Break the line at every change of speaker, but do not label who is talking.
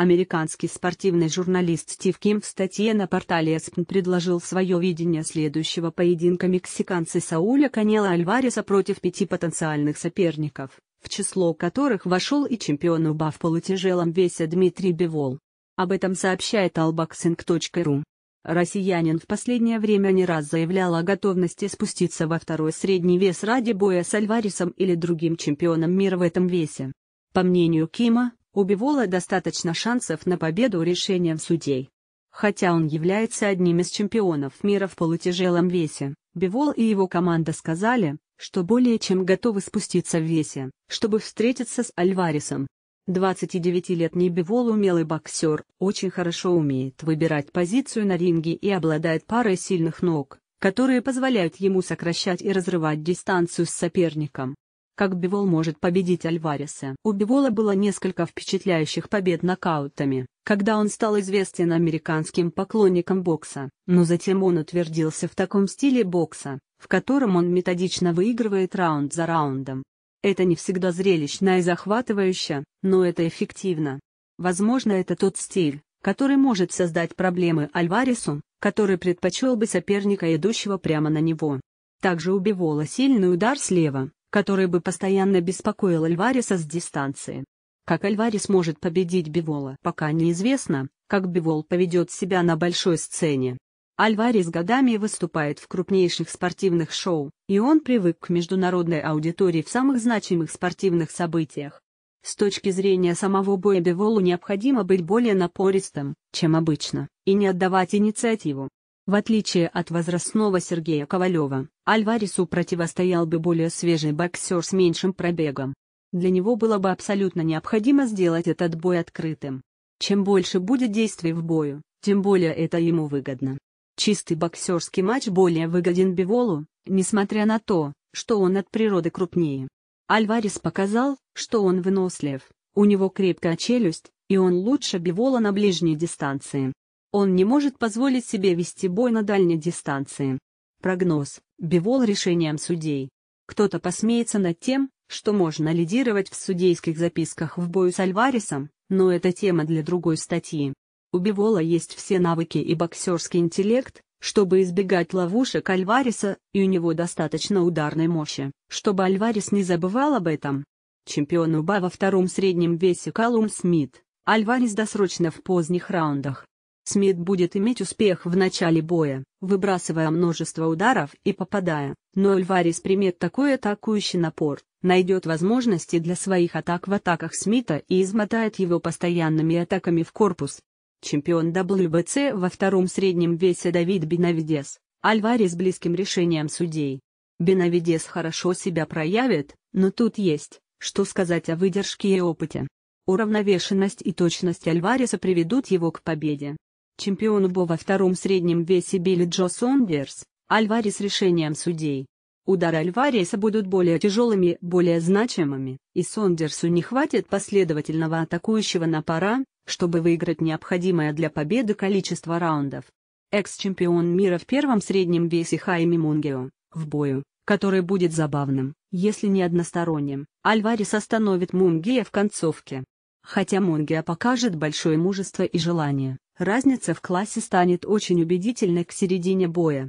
Американский спортивный журналист Стив Ким в статье на портале ESPN предложил свое видение следующего поединка мексиканца Сауля Канела Альвареса против пяти потенциальных соперников, в число которых вошел и чемпион УБА в полутяжелом весе Дмитрий Бивол. Об этом сообщает alboxing.ru. Россиянин в последнее время не раз заявлял о готовности спуститься во второй средний вес ради боя с Альваресом или другим чемпионом мира в этом весе. По мнению Кима, у Бивола достаточно шансов на победу решением судей. Хотя он является одним из чемпионов мира в полутяжелом весе, Бивол и его команда сказали, что более чем готовы спуститься в весе, чтобы встретиться с Альваресом. 29-летний Бивол умелый боксер, очень хорошо умеет выбирать позицию на ринге и обладает парой сильных ног, которые позволяют ему сокращать и разрывать дистанцию с соперником как Бивол может победить Альвареса. У Бивола было несколько впечатляющих побед нокаутами, когда он стал известен американским поклонникам бокса, но затем он утвердился в таком стиле бокса, в котором он методично выигрывает раунд за раундом. Это не всегда зрелищно и захватывающе, но это эффективно. Возможно это тот стиль, который может создать проблемы Альваресу, который предпочел бы соперника, идущего прямо на него. Также у Бивола сильный удар слева, который бы постоянно беспокоил Альвареса с дистанции. Как Альварес может победить Бивола, пока неизвестно, как Бивол поведет себя на большой сцене. Альварес годами выступает в крупнейших спортивных шоу, и он привык к международной аудитории в самых значимых спортивных событиях. С точки зрения самого боя Биволу необходимо быть более напористым, чем обычно, и не отдавать инициативу. В отличие от возрастного Сергея Ковалева, Альваресу противостоял бы более свежий боксер с меньшим пробегом. Для него было бы абсолютно необходимо сделать этот бой открытым. Чем больше будет действий в бою, тем более это ему выгодно. Чистый боксерский матч более выгоден Биволу, несмотря на то, что он от природы крупнее. Альварес показал, что он вынослив, у него крепкая челюсть, и он лучше Бивола на ближней дистанции. Он не может позволить себе вести бой на дальней дистанции. Прогноз. Бивол решением судей. Кто-то посмеется над тем, что можно лидировать в судейских записках в бою с Альваресом, но это тема для другой статьи. У Бивола есть все навыки и боксерский интеллект, чтобы избегать ловушек Альвареса, и у него достаточно ударной мощи, чтобы Альварес не забывал об этом. Чемпион УБА во втором среднем весе Калум Смит, Альварес досрочно в поздних раундах, Смит будет иметь успех в начале боя, выбрасывая множество ударов и попадая, но Альварес примет такой атакующий напор, найдет возможности для своих атак в атаках Смита и измотает его постоянными атаками в корпус. Чемпион WBC во втором среднем весе Давид Бенавидес, Альварес близким решением судей. Бенавидес хорошо себя проявит, но тут есть, что сказать о выдержке и опыте. Уравновешенность и точность Альвареса приведут его к победе. Чемпион УБО во втором среднем весе Билли Джо Сондерс, Альварес решением судей. Удары Альвареса будут более тяжелыми, более значимыми, и Сондерсу не хватит последовательного атакующего напора, чтобы выиграть необходимое для победы количество раундов. Экс-чемпион мира в первом среднем весе Хайми Мунгио, в бою, который будет забавным, если не односторонним, Альварес остановит Мунгия в концовке. Хотя Мунгия покажет большое мужество и желание, разница в классе станет очень убедительной к середине боя.